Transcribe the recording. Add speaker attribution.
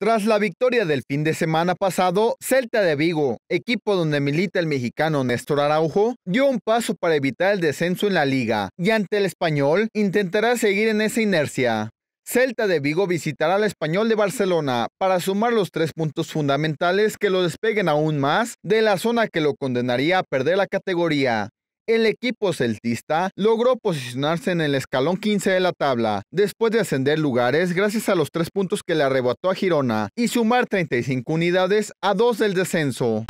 Speaker 1: Tras la victoria del fin de semana pasado, Celta de Vigo, equipo donde milita el mexicano Néstor Araujo, dio un paso para evitar el descenso en la liga y ante el español intentará seguir en esa inercia. Celta de Vigo visitará al español de Barcelona para sumar los tres puntos fundamentales que lo despeguen aún más de la zona que lo condenaría a perder la categoría el equipo celtista logró posicionarse en el escalón 15 de la tabla, después de ascender lugares gracias a los tres puntos que le arrebató a Girona y sumar 35 unidades a dos del descenso.